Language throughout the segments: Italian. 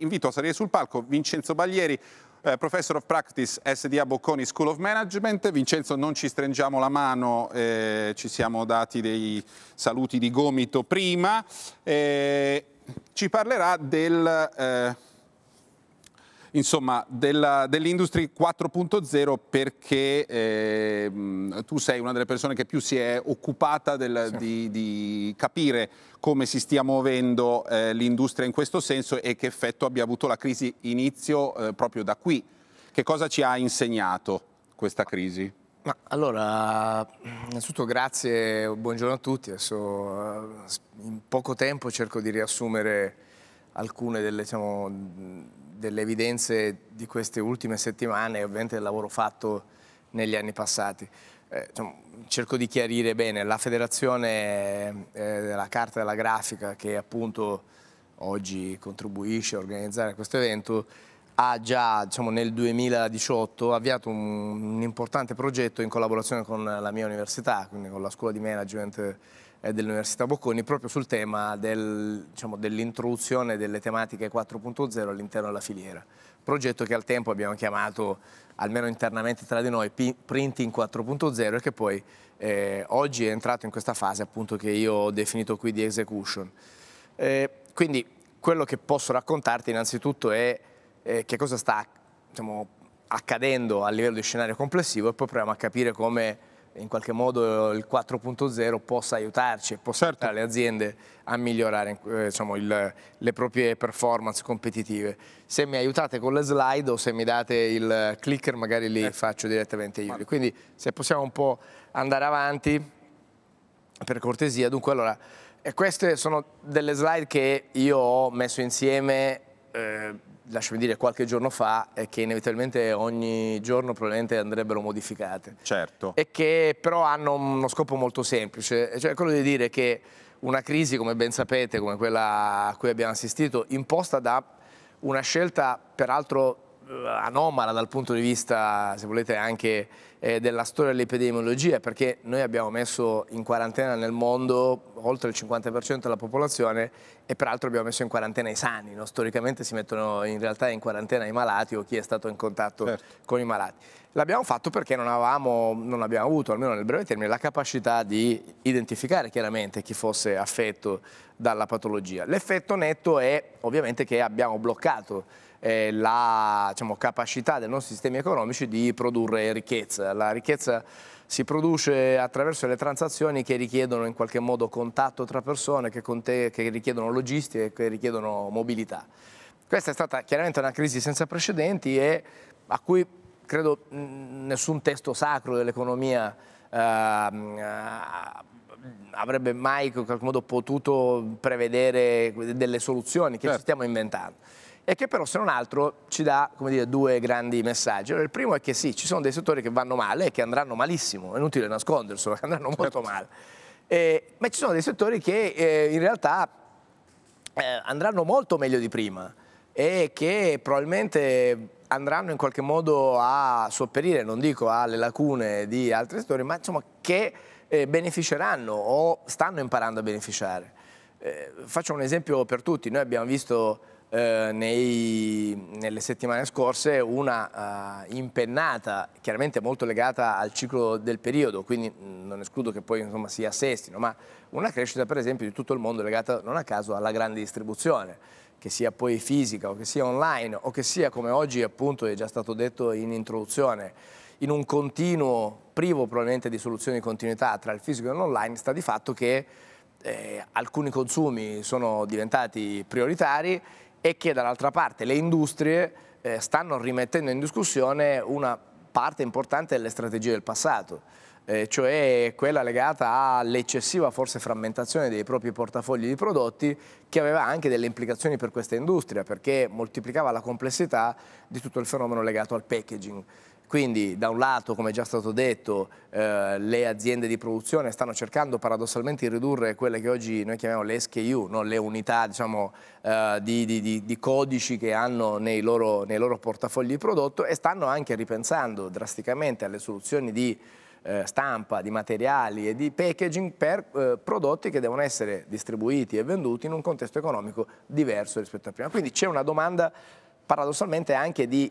Invito a salire sul palco Vincenzo Baglieri, eh, Professor of Practice SDA Bocconi School of Management. Vincenzo, non ci stringiamo la mano, eh, ci siamo dati dei saluti di gomito prima. Eh, ci parlerà del eh, insomma, dell'industry 4.0 perché eh, tu sei una delle persone che più si è occupata del, sì. di, di, capire come si stia muovendo eh, l'industria in questo senso e che effetto abbia avuto la crisi inizio eh, proprio da qui. Che cosa ci ha insegnato questa crisi? Ma allora, innanzitutto grazie, buongiorno a tutti. Adesso eh, in poco tempo cerco di riassumere alcune delle diciamo, delle evidenze di queste ultime settimane e ovviamente del lavoro fatto negli anni passati. Eh, diciamo, cerco di chiarire bene, la federazione eh, della carta e della grafica che appunto oggi contribuisce a organizzare questo evento ha già diciamo, nel 2018 avviato un, un importante progetto in collaborazione con la mia università, quindi con la scuola di management eh, dell'Università Bocconi proprio sul tema del, diciamo, dell'introduzione delle tematiche 4.0 all'interno della filiera. Progetto che al tempo abbiamo chiamato, almeno internamente tra di noi, Printing 4.0 e che poi eh, oggi è entrato in questa fase appunto che io ho definito qui di execution. Eh, quindi quello che posso raccontarti innanzitutto è eh, che cosa sta diciamo, accadendo a livello di scenario complessivo e poi proviamo a capire come in qualche modo il 4.0 possa aiutarci possa certo. aiutare le aziende a migliorare diciamo, il, le proprie performance competitive. Se mi aiutate con le slide o se mi date il clicker magari li eh. faccio direttamente io. Quindi se possiamo un po' andare avanti, per cortesia. Dunque allora, eh, queste sono delle slide che io ho messo insieme eh, lasciami dire, qualche giorno fa, e che inevitabilmente ogni giorno probabilmente andrebbero modificate. Certo. E che però hanno uno scopo molto semplice, cioè quello di dire che una crisi, come ben sapete, come quella a cui abbiamo assistito, imposta da una scelta peraltro eh, anomala dal punto di vista, se volete, anche eh, della storia dell'epidemiologia, perché noi abbiamo messo in quarantena nel mondo oltre il 50% della popolazione e peraltro abbiamo messo in quarantena i sani, no? storicamente si mettono in realtà in quarantena i malati o chi è stato in contatto certo. con i malati. L'abbiamo fatto perché non, avevamo, non abbiamo avuto, almeno nel breve termine, la capacità di identificare chiaramente chi fosse affetto dalla patologia. L'effetto netto è ovviamente che abbiamo bloccato eh, la diciamo, capacità dei nostri sistemi economici di produrre ricchezza. La ricchezza si produce attraverso le transazioni che richiedono in qualche modo contatto tra persone, che, che richiedono logistica e che richiedono mobilità. Questa è stata chiaramente una crisi senza precedenti e a cui credo nessun testo sacro dell'economia ehm, eh, avrebbe mai in qualche modo potuto prevedere delle soluzioni che certo. ci stiamo inventando e che però se non altro ci dà dire, due grandi messaggi. Allora, il primo è che sì, ci sono dei settori che vanno male e che andranno malissimo, è inutile nasconderselo, che andranno molto certo. male, eh, ma ci sono dei settori che eh, in realtà eh, andranno molto meglio di prima e che probabilmente andranno in qualche modo a sopperire, non dico alle lacune di altri settori, ma insomma che eh, beneficeranno o stanno imparando a beneficiare. Eh, faccio un esempio per tutti, noi abbiamo visto eh, nei, nelle settimane scorse una uh, impennata chiaramente molto legata al ciclo del periodo, quindi non escludo che poi insomma, si assestino, ma una crescita per esempio di tutto il mondo legata non a caso alla grande distribuzione, che sia poi fisica o che sia online o che sia come oggi appunto è già stato detto in introduzione, in un continuo privo probabilmente di soluzioni di continuità tra il fisico e l'online sta di fatto che eh, alcuni consumi sono diventati prioritari e che dall'altra parte le industrie eh, stanno rimettendo in discussione una parte importante delle strategie del passato, eh, cioè quella legata all'eccessiva forse frammentazione dei propri portafogli di prodotti che aveva anche delle implicazioni per questa industria perché moltiplicava la complessità di tutto il fenomeno legato al packaging. Quindi da un lato, come già stato detto, eh, le aziende di produzione stanno cercando paradossalmente di ridurre quelle che oggi noi chiamiamo le SKU, no? le unità diciamo, eh, di, di, di, di, codici che hanno nei loro, nei loro portafogli di prodotto e stanno anche ripensando drasticamente alle soluzioni di eh, stampa, di materiali e di packaging per eh, prodotti che devono essere distribuiti e venduti in un contesto economico diverso rispetto al prima. Quindi c'è una domanda paradossalmente anche di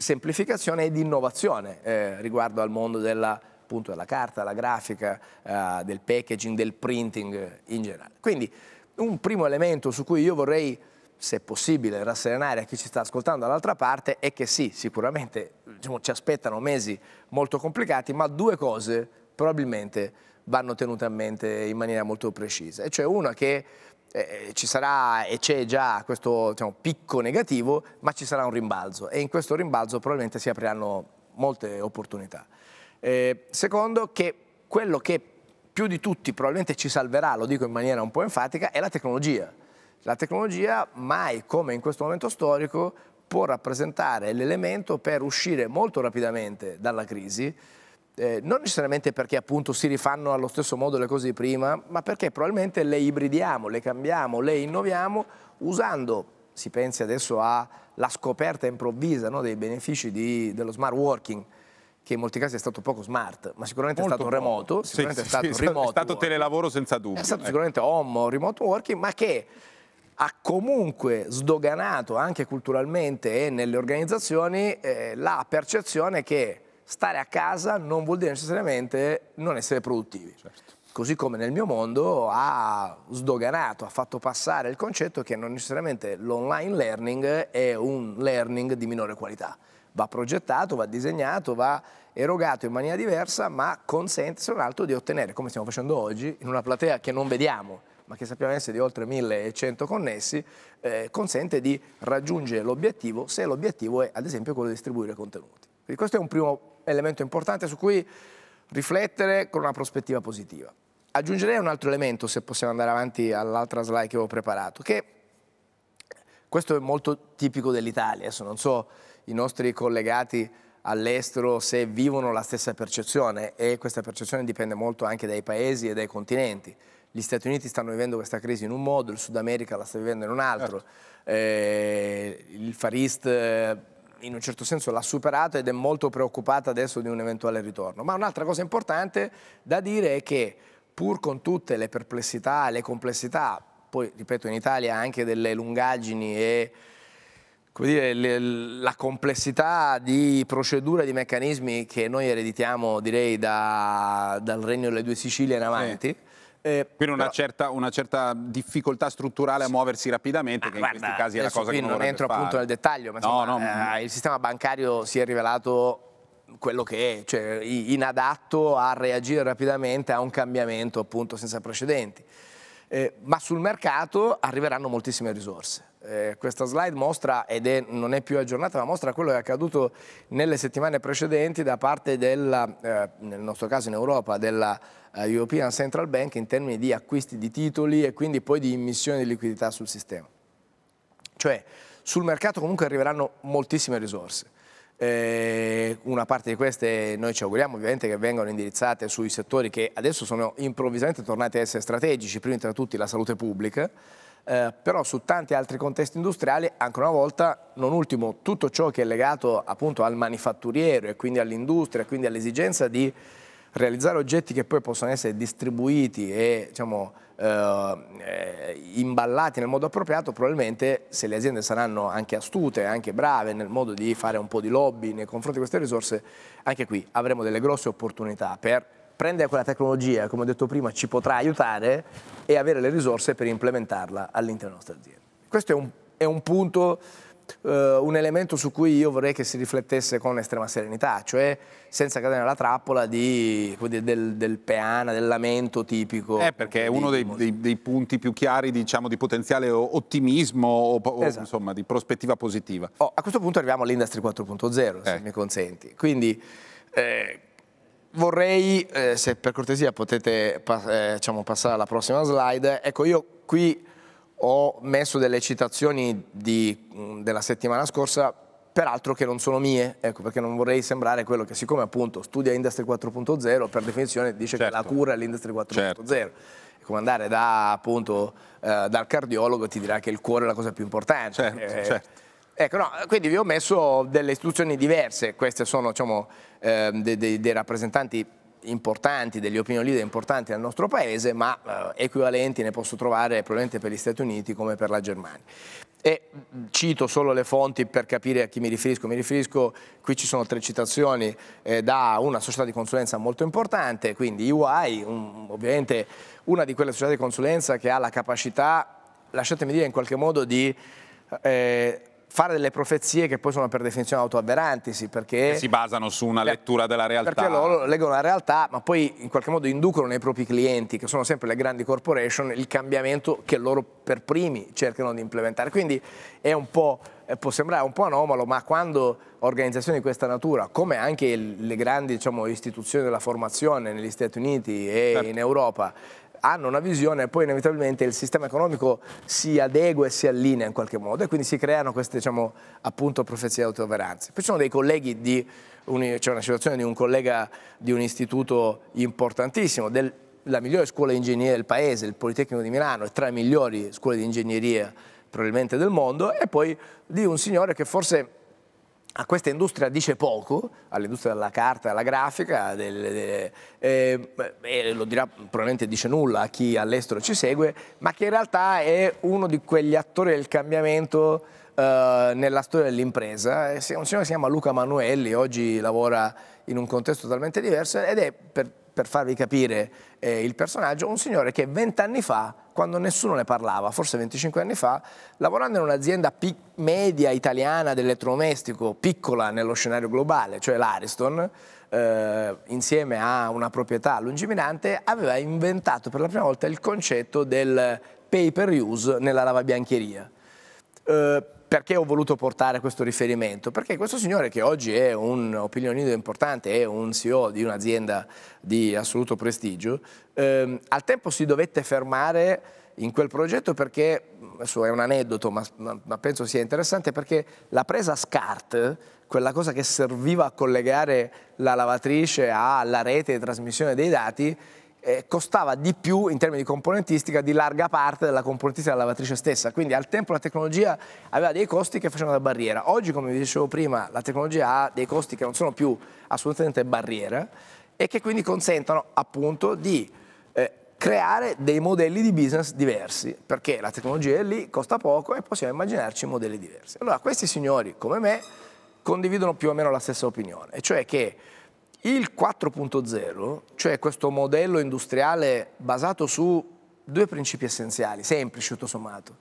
semplificazione e di innovazione eh, riguardo al mondo della, appunto, della carta, della grafica, eh, del packaging, del printing eh, in generale. Quindi un primo elemento su cui io vorrei se possibile, rasserenare a chi ci sta ascoltando dall'altra parte è che sì, sicuramente diciamo, ci aspettano mesi molto complicati, ma due cose probabilmente vanno tenute a mente in maniera molto precisa. E cioè una che eh, eh, ci sarà e c'è già questo diciamo, picco negativo, ma ci sarà un rimbalzo e in questo rimbalzo probabilmente si apriranno molte opportunità. Eh, secondo, che quello che più di tutti probabilmente ci salverà, lo dico in maniera un po' enfatica, è la tecnologia. La tecnologia mai come in questo momento storico può rappresentare l'elemento per uscire molto rapidamente dalla crisi, eh, non necessariamente perché appunto si rifanno allo stesso modo le cose di prima, ma perché probabilmente le ibridiamo, le cambiamo, le innoviamo usando, si pensi adesso alla scoperta improvvisa no, dei benefici di, dello smart working, che in molti casi è stato poco smart, ma sicuramente Molto è stato remoto, sicuramente sì, è stato sì, remoto. È stato working. telelavoro senza dubbio. È stato eh. sicuramente home, remote working, ma che ha comunque sdoganato anche culturalmente e nelle organizzazioni eh, la percezione che stare a casa non vuol dire necessariamente non essere produttivi. Certo. Così come nel mio mondo ha sdoganato, ha fatto passare il concetto che non necessariamente l'online learning è un learning di minore qualità. Va progettato, va disegnato, va erogato in maniera diversa, ma consente se non altro di ottenere, come stiamo facendo oggi, in una platea che non vediamo, ma che sappiamo essere di oltre 1100 connessi, eh, consente di raggiungere l'obiettivo se l'obiettivo è ad esempio quello di distribuire contenuti. Quindi questo è un primo elemento importante su cui riflettere con una prospettiva positiva. Aggiungerei un altro elemento, se possiamo andare avanti all'altra slide che avevo preparato, che questo è molto tipico dell'Italia, adesso non so i nostri collegati all'estero se vivono la stessa percezione e questa percezione dipende molto anche dai paesi e dai continenti. Gli Stati Uniti stanno vivendo questa crisi in un modo, il Sud America la sta vivendo in un altro, certo. eh, il Far East eh, in un certo senso l'ha superato ed è molto preoccupata adesso di un eventuale ritorno. Ma un'altra cosa importante da dire è che pur con tutte le perplessità, le complessità, poi ripeto in Italia anche delle lungaggini e dire, le, la complessità di procedure, di meccanismi che noi ereditiamo direi da, dal Regno delle Due Sicilie in avanti, sì eh, Quindi una, però... certa, una, certa, difficoltà strutturale a muoversi rapidamente, ah, che guarda, in questi casi è la cosa che non, non entro fare. appunto nel dettaglio, ma insomma, no, no. Eh, mm. il sistema bancario si è rivelato quello che è, cioè inadatto a reagire rapidamente a un cambiamento appunto senza precedenti. Eh, ma sul mercato arriveranno moltissime risorse eh, questa slide mostra, ed è, non è più aggiornata, ma mostra quello che è accaduto nelle settimane precedenti da parte della, eh, nel nostro caso in Europa, della eh, European Central Bank in termini di acquisti di titoli e quindi poi di immissione di liquidità sul sistema. Cioè, sul mercato comunque arriveranno moltissime risorse. Eh, una parte di queste noi ci auguriamo ovviamente che vengano indirizzate sui settori che adesso sono improvvisamente tornati a essere strategici, prima tra tutti la salute pubblica, eh, però su tanti altri contesti industriali, ancora una volta, non ultimo, tutto ciò che è legato appunto al manifatturiero e quindi all'industria, quindi all'esigenza di realizzare oggetti che poi possono essere distribuiti e diciamo, eh, eh imballati nel modo appropriato, probabilmente se le aziende saranno anche astute, anche brave nel modo di fare un po' di lobby nei confronti di queste risorse, anche qui avremo delle grosse opportunità per prendere quella tecnologia, come ho detto prima, ci potrà aiutare e avere le risorse per implementarla all'interno della nostra azienda. Questo è un, è un punto, eh, un elemento su cui io vorrei che si riflettesse con estrema serenità, cioè senza cadere nella trappola di, del, del, peana, del lamento tipico. Eh, perché è uno dei, dei, dei punti più chiari diciamo, di potenziale ottimismo o, o esatto. insomma, di prospettiva positiva. Oh, a questo punto arriviamo all'Industry 4.0, se eh. mi consenti. Quindi, eh, vorrei, eh, se per cortesia potete eh, diciamo, passare alla prossima slide, ecco io qui ho messo delle citazioni di, mm, della settimana scorsa, peraltro che non sono mie, ecco, perché non vorrei sembrare quello che siccome appunto studia Industry 4.0, per definizione dice certo. che la certo. cura è l'Industry 4.0. Certo. Come andare da, appunto, eh, dal cardiologo ti dirà che il cuore è la cosa più importante. Certo, eh, certo Ecco, no, quindi vi ho messo delle istituzioni diverse, queste sono diciamo, eh, dei, dei, dei, rappresentanti importanti, degli opinion leader importanti del nostro paese, ma eh, equivalenti ne posso trovare probabilmente per gli Stati Uniti come per la Germania. E cito solo le fonti per capire a chi mi riferisco. Mi riferisco, qui ci sono tre citazioni eh, da una società di consulenza molto importante, quindi UI, un, ovviamente una di quelle società di consulenza che ha la capacità, lasciatemi dire in qualche modo, di eh, fare delle profezie che poi sono per definizione sì, perché che si basano su una lettura della realtà perché loro leggono la realtà ma poi in qualche modo inducono nei propri clienti che sono sempre le grandi corporation il cambiamento che loro per primi cercano di implementare quindi è un po' eh, può sembrare un po' anomalo, ma quando organizzazioni di questa natura, come anche le grandi diciamo, istituzioni della formazione negli Stati Uniti e certo. in Europa, hanno una visione e poi inevitabilmente il sistema economico si adegua e si allinea in qualche modo e quindi si creano queste diciamo, appunto profezie di autoveranze. Poi ci sono dei colleghi di, c'è una situazione di un collega di un istituto importantissimo, del, la migliore scuola di ingegneria del paese, il Politecnico di Milano, e tra le migliori scuole di ingegneria probabilmente del mondo, e poi di un signore che forse a ah, questa industria dice poco, all'industria della carta, della grafica, del, de, eh, eh, lo dirà probabilmente dice nulla a chi all'estero ci segue, ma che in realtà è uno di quegli attori del cambiamento eh, nella storia dell'impresa. Eh, un signore che si chiama Luca Manuelli, oggi lavora in un contesto totalmente diverso ed è, per, per farvi capire eh, il personaggio, un signore che vent'anni fa, quando nessuno ne parlava, forse 25 anni fa, lavorando in un'azienda media italiana dell'elettrodomestico, piccola nello scenario globale, cioè l'Ariston, eh, insieme a una proprietà lungimirante, aveva inventato per la prima volta il concetto del pay per use nella lavabiancheria. Eh, perché ho voluto portare questo riferimento? Perché questo signore che oggi è un opinionino importante, è un CEO di un'azienda di assoluto prestigio, ehm, al tempo si dovette fermare in quel progetto perché, adesso è un aneddoto ma, ma, ma penso sia interessante, perché la presa SCART, quella cosa che serviva a collegare la lavatrice alla rete di trasmissione dei dati, eh, costava di più in termini di componentistica di larga parte della componentistica della lavatrice stessa. Quindi al tempo la tecnologia aveva dei costi che facevano da barriera. Oggi, come vi dicevo prima, la tecnologia ha dei costi che non sono più assolutamente barriere e che quindi consentono appunto di eh, creare dei modelli di business diversi, perché la tecnologia è lì, costa poco e possiamo immaginarci modelli diversi. Allora, questi signori, come me, condividono più o meno la stessa opinione, e cioè che il 4.0, cioè questo modello industriale basato su due principi essenziali, semplici tutto sommato,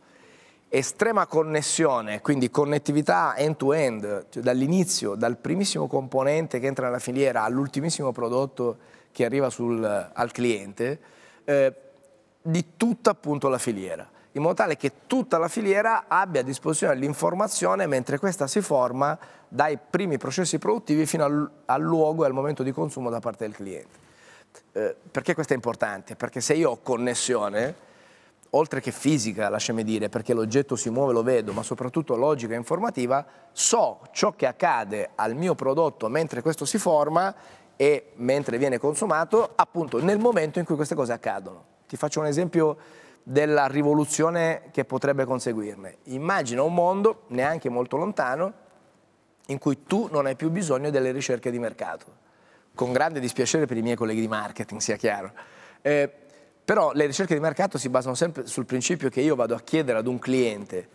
estrema connessione, quindi connettività end-to-end, cioè dall'inizio, dal primissimo componente che entra nella filiera all'ultimissimo prodotto che arriva sul, al cliente, eh, di tutta appunto la filiera in modo tale che tutta la filiera abbia a disposizione l'informazione mentre questa si forma dai primi processi produttivi fino al, al luogo e al momento di consumo da parte del cliente. Eh, perché questo è importante? Perché se io ho connessione, oltre che fisica, lasciami dire, perché l'oggetto si muove, lo vedo, ma soprattutto logica e informativa, so ciò che accade al mio prodotto mentre questo si forma e mentre viene consumato, appunto nel momento in cui queste cose accadono. Ti faccio un esempio della rivoluzione che potrebbe conseguirne. Immagina un mondo, neanche molto lontano, in cui tu non hai più bisogno delle ricerche di mercato. Con grande dispiacere per i miei colleghi di marketing, sia chiaro. Eh, però le ricerche di mercato si basano sempre sul principio che io vado a chiedere ad un cliente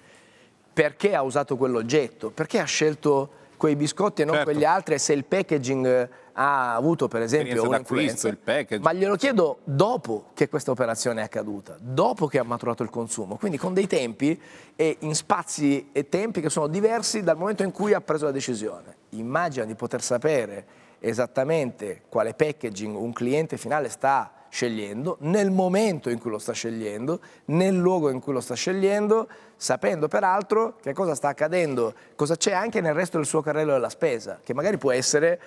perché ha usato quell'oggetto, perché ha scelto quei biscotti e non certo. quegli altri e se il packaging ha avuto per esempio un'acquisto, il package. Ma glielo chiedo dopo che questa operazione è accaduta, dopo che ha maturato il consumo, quindi con dei tempi e in spazi e tempi che sono diversi dal momento in cui ha preso la decisione. Immagina di poter sapere esattamente quale packaging un cliente finale sta scegliendo, nel momento in cui lo sta scegliendo, nel luogo in cui lo sta scegliendo, sapendo peraltro che cosa sta accadendo, cosa c'è anche nel resto del suo carrello della spesa, che magari può essere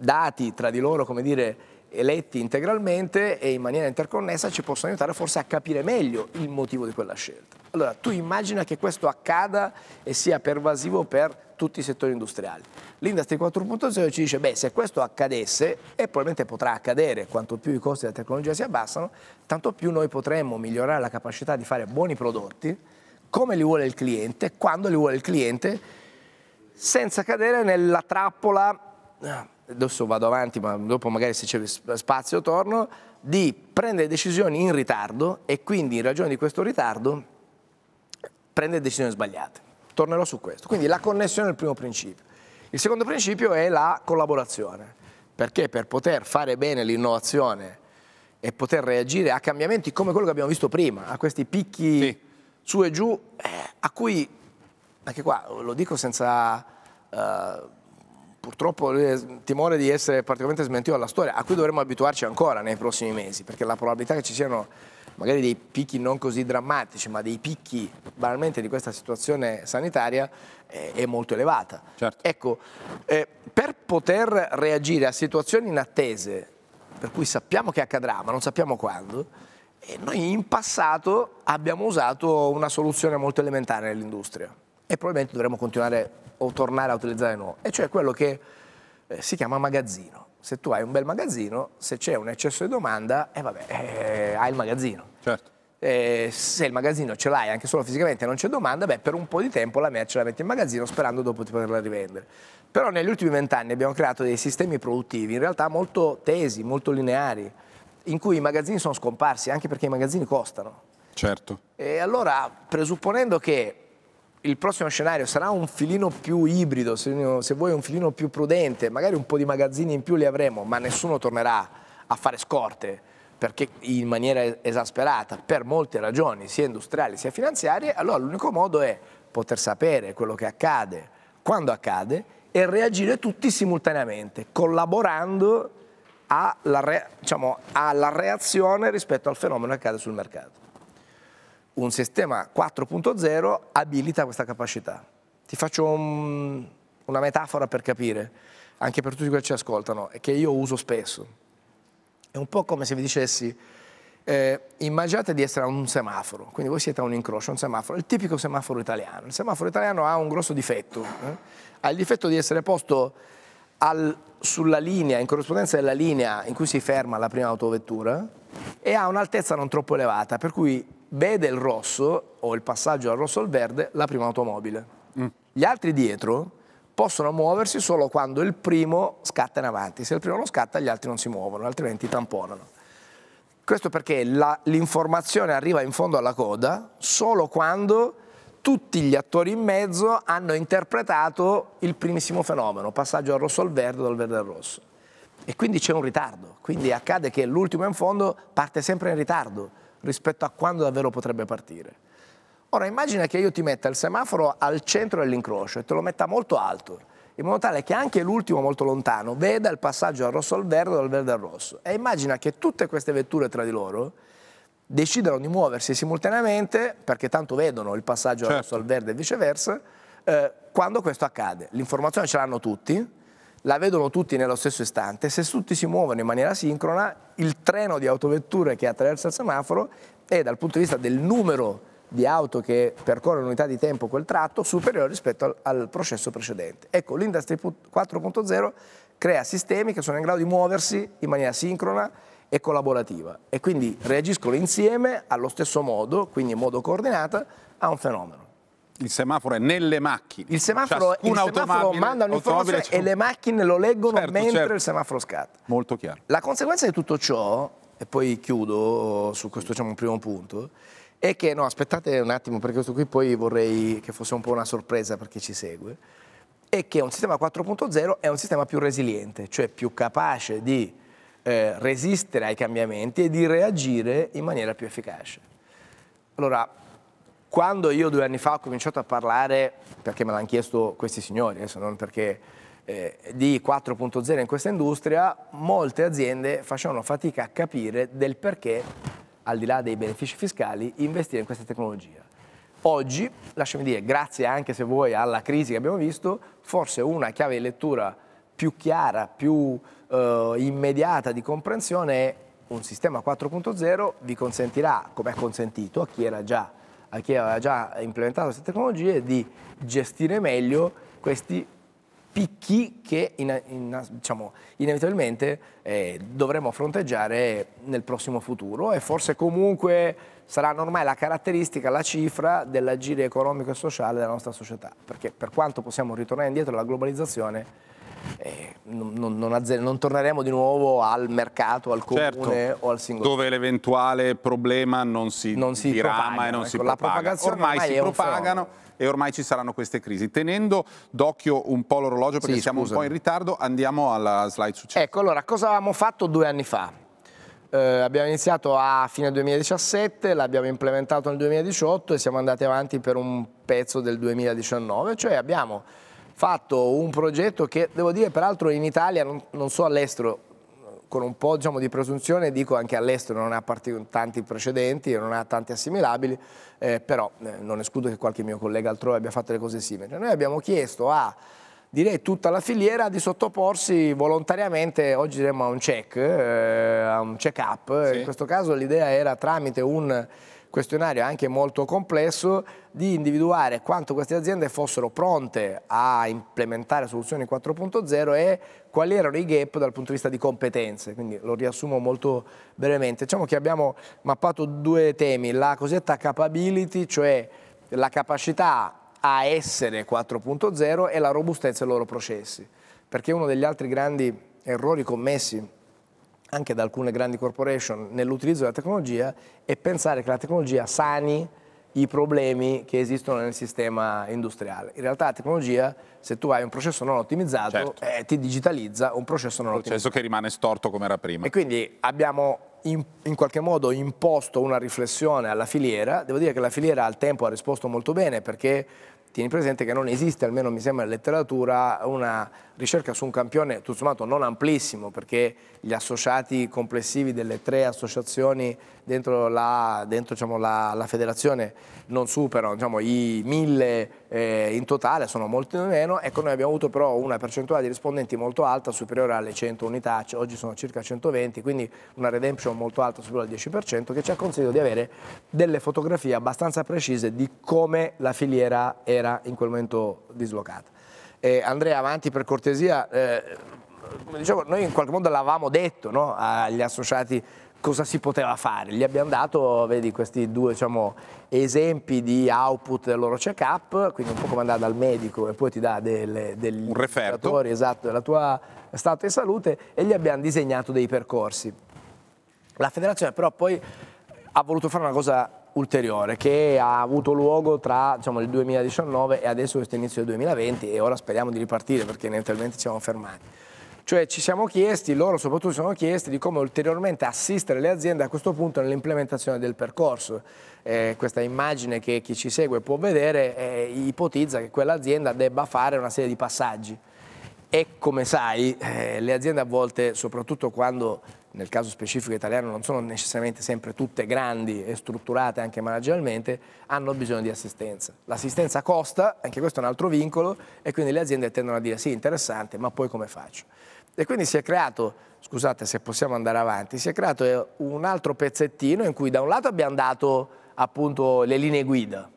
dati tra di loro, come dire, eletti integralmente e in maniera interconnessa ci possono aiutare forse a capire meglio il motivo di quella scelta. Allora, tu immagina che questo accada e sia pervasivo per tutti i settori industriali. L'Industry 4.0 ci dice, beh, se questo accadesse, e probabilmente potrà accadere, quanto più i costi della tecnologia si abbassano, tanto più noi potremmo migliorare la capacità di fare buoni prodotti, come li vuole il cliente, quando li vuole il cliente, senza cadere nella trappola eh, adesso vado avanti, ma dopo magari se c'è spazio torno, di prendere decisioni in ritardo e quindi in ragione di questo ritardo prendere decisioni sbagliate. Tornerò su questo. Quindi la connessione è il primo principio. Il secondo principio è la collaborazione, perché per poter fare bene l'innovazione e poter reagire a cambiamenti come quello che abbiamo visto prima, a questi picchi sì. su e giù, eh, a cui, anche qua lo dico senza... Uh, purtroppo il eh, timore di essere praticamente smentito dalla storia, a cui dovremmo abituarci ancora nei prossimi mesi, perché la probabilità che ci siano magari dei picchi non così drammatici, ma dei picchi banalmente di questa situazione sanitaria eh, è, molto elevata. Certo. Ecco, eh, per poter reagire a situazioni inattese, per cui sappiamo che accadrà, ma non sappiamo quando, eh, noi in passato abbiamo usato una soluzione molto elementare nell'industria e probabilmente dovremmo continuare o tornare a utilizzare nuovo, e cioè quello che eh, si chiama magazzino. Se tu hai un bel magazzino, se c'è un eccesso di domanda, eh, vabbè, eh, hai il magazzino. Certo. Eh, se il magazzino ce l'hai anche solo fisicamente e non c'è domanda, beh, per un po' di tempo la merce la metti in magazzino sperando dopo di poterla rivendere. Però negli ultimi vent'anni abbiamo creato dei sistemi produttivi in realtà molto tesi, molto lineari, in cui i magazzini sono scomparsi, anche perché i magazzini costano. Certo. E allora, presupponendo che il prossimo scenario sarà un filino più ibrido, se, se vuoi un filino più prudente, magari un po' di magazzini in più li avremo, ma nessuno tornerà a fare scorte perché in maniera esasperata, per molte ragioni, sia industriali sia finanziarie, allora l'unico modo è poter sapere quello che accade, quando accade e reagire tutti simultaneamente, collaborando alla, re, diciamo, alla reazione rispetto al fenomeno che accade sul mercato un sistema 4.0 abilita questa capacità. Ti faccio un, una metafora per capire, anche per tutti quelli che ci ascoltano, e che io uso spesso. È un po' come se vi dicessi, eh, immaginate di essere a un semaforo, quindi voi siete a un incrocio, un semaforo, il tipico semaforo italiano. Il semaforo italiano ha un grosso difetto, eh? ha il difetto di essere posto al, sulla linea, in corrispondenza della linea in cui si ferma la prima autovettura e ha un'altezza non troppo elevata, per cui vede il rosso o il passaggio dal rosso al verde la prima automobile. Mm. Gli altri dietro possono muoversi solo quando il primo scatta in avanti. Se il primo non scatta, gli altri non si muovono, altrimenti tamponano. Questo perché l'informazione arriva in fondo alla coda solo quando tutti gli attori in mezzo hanno interpretato il primissimo fenomeno, passaggio dal rosso al verde, dal verde al rosso. E quindi c'è un ritardo, quindi accade che l'ultimo in fondo parte sempre in ritardo rispetto a quando davvero potrebbe partire. Ora immagina che io ti metta il semaforo al centro dell'incrocio e te lo metta molto alto, in modo tale che anche l'ultimo molto lontano veda il passaggio dal rosso al verde, dal verde al rosso. E immagina che tutte queste vetture tra di loro decidano di muoversi simultaneamente, perché tanto vedono il passaggio certo. dal rosso al verde e viceversa, eh, quando questo accade. L'informazione ce l'hanno tutti, la vedono tutti nello stesso istante, se tutti si muovono in maniera sincrona, il treno di autovetture che attraversa il semaforo è dal punto di vista del numero di auto che percorrono unità di tempo quel tratto superiore rispetto al, al processo precedente. Ecco, l'Industry 4.0 crea sistemi che sono in grado di muoversi in maniera sincrona e collaborativa e quindi reagiscono insieme allo stesso modo, quindi in modo coordinato, a un fenomeno il semaforo è nelle macchine. Il semaforo, il semaforo manda un'informazione e le macchine lo leggono certo, mentre certo. il semaforo scatta. Molto chiaro. La conseguenza di tutto ciò, e poi chiudo su questo diciamo, primo punto, è che, no, aspettate un attimo perché questo qui poi vorrei che fosse un po' una sorpresa per chi ci segue, è che un sistema 4.0 è un sistema più resiliente, cioè più capace di eh, resistere ai cambiamenti e di reagire in maniera più efficace. Allora, quando io due anni fa ho cominciato a parlare, perché me l'hanno chiesto questi signori, adesso non perché eh, di 4.0 in questa industria, molte aziende facevano fatica a capire del perché, al di là dei benefici fiscali, investire in questa tecnologia. Oggi, lasciami dire, grazie anche se vuoi alla crisi che abbiamo visto, forse una chiave di lettura più chiara, più eh, immediata di comprensione è un sistema 4.0 vi consentirà, come è consentito a chi era già a chi aveva già implementato queste tecnologie di gestire meglio questi picchi che in, in, diciamo, inevitabilmente eh, dovremo fronteggiare nel prossimo futuro e forse comunque saranno ormai la caratteristica, la cifra dell'agire economico e sociale della nostra società, perché per quanto possiamo ritornare indietro alla globalizzazione, eh, non, non, non, torneremo di nuovo al mercato, al comune certo, o al singolo. Dove l'eventuale problema non si, non si dirama propagano, e non ecco, si propaga. Ormai, ormai si propagano e ormai ci saranno queste crisi. Tenendo d'occhio un po' l'orologio perché sì, siamo un po' in ritardo, andiamo alla slide successiva. Ecco, allora, cosa avevamo fatto due anni fa? Eh, abbiamo iniziato a fine 2017, l'abbiamo implementato nel 2018 e siamo andati avanti per un pezzo del 2019, cioè abbiamo fatto un progetto che devo dire peraltro in Italia, non, non so all'estero, con un po' diciamo, di presunzione dico anche all'estero non ha tanti precedenti, non ha tanti assimilabili, eh, però eh, non escludo che qualche mio collega altrove abbia fatto le cose simili. Noi abbiamo chiesto a direi tutta la filiera di sottoporsi volontariamente, oggi diremmo a un check, eh, a un check up, sì. in questo caso l'idea era tramite un questionario anche molto complesso, di individuare quanto queste aziende fossero pronte a implementare soluzioni 4.0 e quali erano i gap dal punto di vista di competenze. Quindi lo riassumo molto brevemente. Diciamo che abbiamo mappato due temi, la cosiddetta capability, cioè la capacità a essere 4.0 e la robustezza dei loro processi. Perché uno degli altri grandi errori commessi anche da alcune grandi corporation nell'utilizzo della tecnologia e pensare che la tecnologia sani i problemi che esistono nel sistema industriale. In realtà la tecnologia, se tu hai un processo non ottimizzato, certo. eh, ti digitalizza un processo non processo ottimizzato. Un processo che rimane storto come era prima. E quindi abbiamo in, in, qualche modo imposto una riflessione alla filiera. Devo dire che la filiera al tempo ha risposto molto bene perché tieni presente che non esiste, almeno mi sembra in letteratura, una ricerca su un campione tutto sommato non amplissimo perché gli associati complessivi delle tre associazioni dentro la, dentro, diciamo, la, la federazione non superano diciamo, i mille eh, in totale, sono molti di meno, ecco noi abbiamo avuto però una percentuale di rispondenti molto alta, superiore alle 100 unità, oggi sono circa 120, quindi una redemption molto alta, superiore al 10%, che ci ha consentito di avere delle fotografie abbastanza precise di come la filiera era in quel momento dislocata. Eh, Andrea, avanti per cortesia. Eh, come dicevo, noi in qualche modo l'avevamo detto no, agli associati cosa si poteva fare. Gli abbiamo dato vedi, questi due diciamo, esempi di output del loro check-up, quindi un po' come andare dal medico e poi ti dà delle, degli un referto. esatto, della tua stato di salute e gli abbiamo disegnato dei percorsi. La federazione però poi ha voluto fare una cosa ulteriore che ha avuto luogo tra diciamo, il 2019 e adesso questo inizio del 2020 e ora speriamo di ripartire perché inevitabile ci siamo fermati. Cioè ci siamo chiesti, loro soprattutto si sono chiesti di come ulteriormente assistere le aziende a questo punto nell'implementazione del percorso. Eh, questa immagine che chi ci segue può vedere eh, ipotizza che quell'azienda debba fare una serie di passaggi e come sai eh, le aziende a volte, soprattutto quando nel caso specifico italiano non sono necessariamente sempre tutte grandi e strutturate anche managerialmente, hanno bisogno di assistenza. L'assistenza costa, anche questo è un altro vincolo, e quindi le aziende tendono a dire sì, interessante, ma poi come faccio? E quindi si è creato, scusate se possiamo andare avanti, si è creato eh, un altro pezzettino in cui da un lato abbiamo dato appunto le linee guida,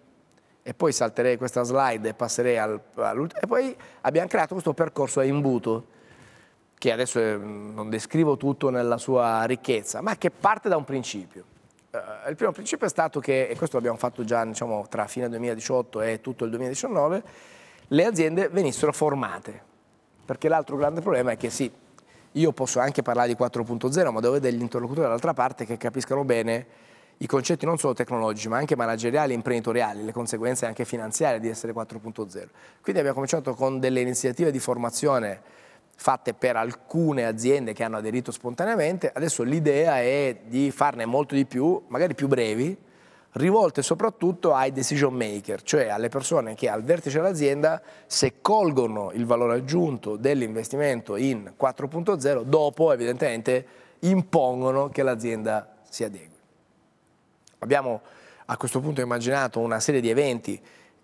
e poi salterei questa slide e passerei all'ultima, e poi abbiamo creato questo percorso a imbuto, che adesso eh, non descrivo tutto nella sua ricchezza, ma che parte da un principio. Uh, il primo principio è stato che, e questo l'abbiamo fatto già diciamo, tra fine 2018 e tutto il 2019, le aziende venissero formate, perché l'altro grande problema è che sì, io posso anche parlare di 4.0, ma devo vedere gli interlocutori dall'altra parte che capiscano bene i concetti non solo tecnologici, ma anche manageriali e imprenditoriali, le conseguenze anche finanziarie di essere 4.0. Quindi abbiamo cominciato con delle iniziative di formazione fatte per alcune aziende che hanno aderito spontaneamente, adesso l'idea è di farne molto di più, magari più brevi, rivolte soprattutto ai decision maker, cioè alle persone che al vertice dell'azienda se colgono il valore aggiunto dell'investimento in 4.0, dopo evidentemente impongono che l'azienda si adegui. Abbiamo a questo punto immaginato una serie di eventi,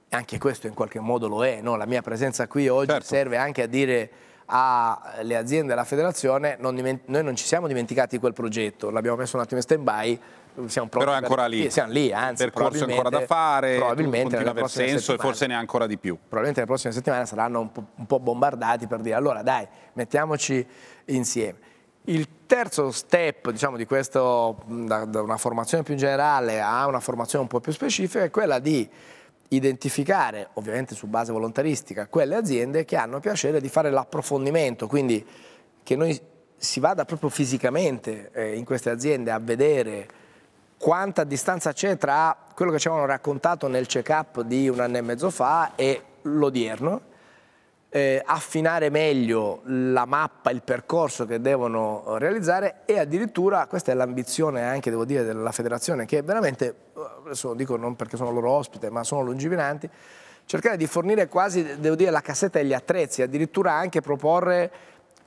anche questo in qualche modo lo è, no? la mia presenza qui oggi certo. serve anche a dire alle aziende della federazione, non noi non ci siamo dimenticati di quel progetto, l'abbiamo messo un attimo in stand-by, siamo però è ancora per, lì, siamo lì anzi, il percorso è ancora da fare, probabilmente continua per senso e forse ne ha ancora di più. Probabilmente le prossime settimane saranno un po', un po', bombardati per dire allora dai, mettiamoci insieme. Il terzo step diciamo, di questo, da, da una formazione più generale a una formazione un po' più specifica è quella di identificare, ovviamente su base volontaristica, quelle aziende che hanno piacere di fare l'approfondimento, quindi che noi si vada proprio fisicamente eh, in queste aziende a vedere quanta distanza c'è tra quello che ci avevano raccontato nel check-up di un anno e mezzo fa e l'odierno eh, affinare meglio la mappa, il percorso che devono eh, realizzare e addirittura questa è l'ambizione anche devo dire della federazione che è veramente, eh, adesso lo dico non perché sono loro ospite ma sono lungimiranti, cercare di fornire quasi devo dire la cassetta degli attrezzi, addirittura anche proporre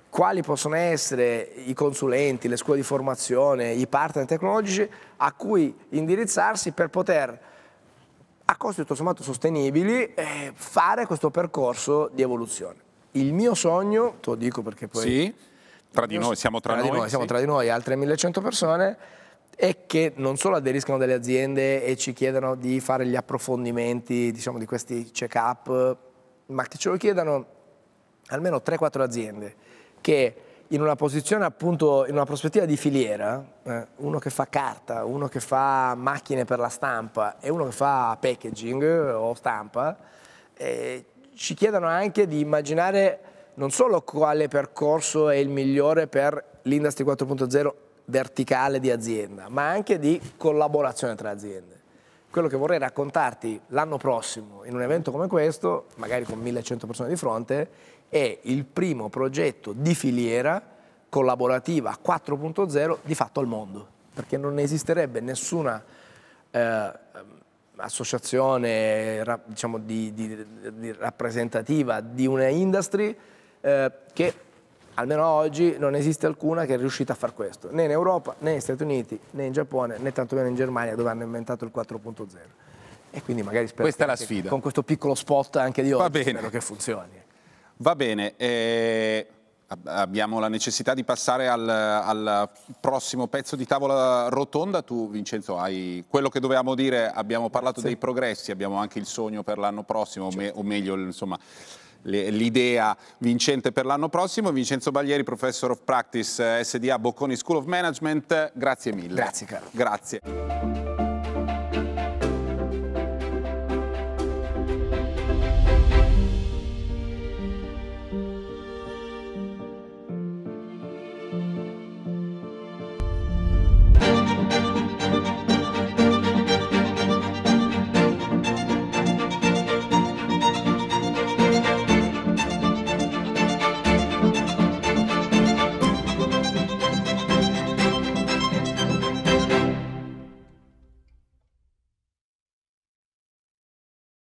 quali possono essere i consulenti, le scuole di formazione, i partner tecnologici a cui indirizzarsi per poter a costi tutto sommato sostenibili, eh, fare questo percorso di evoluzione. Il mio sogno, te lo dico perché poi... Sì, tra di noi, siamo tra, tra noi. Di noi sì. Siamo tra di noi, altre 1100 persone, è che non solo aderiscano delle aziende e ci chiedano di fare gli approfondimenti, diciamo, di questi check-up, ma che ce lo chiedano almeno 3-4 aziende che in una posizione appunto, in una prospettiva di filiera, eh, uno che fa carta, uno che fa macchine per la stampa e uno che fa packaging o stampa, eh, ci chiedono anche di immaginare non solo quale percorso è il migliore per l'Industry 4.0 verticale di azienda, ma anche di collaborazione tra aziende. Quello che vorrei raccontarti l'anno prossimo in un evento come questo, magari con 1100 persone di fronte, è il primo progetto di filiera collaborativa 4.0 di fatto al mondo, perché non esisterebbe nessuna eh, associazione diciamo, di, di, di rappresentativa di una industry eh, che almeno oggi non esiste alcuna che è riuscita a fare questo, né in Europa, né negli Stati Uniti, né in Giappone, né tantomeno in Germania dove hanno inventato il 4.0. E quindi magari spero Questa è la sfida. con questo piccolo spot anche di oggi spero che funzioni. Va bene, eh, abbiamo la necessità di passare al, al, prossimo pezzo di tavola rotonda. Tu Vincenzo hai quello che dovevamo dire, abbiamo parlato Grazie. dei progressi, abbiamo anche il sogno per l'anno prossimo, certo. o, me, certo. o meglio insomma l'idea vincente per l'anno prossimo. Vincenzo Baglieri, Professor of Practice eh, SDA Bocconi School of Management, grazie mille. Grazie caro. Grazie.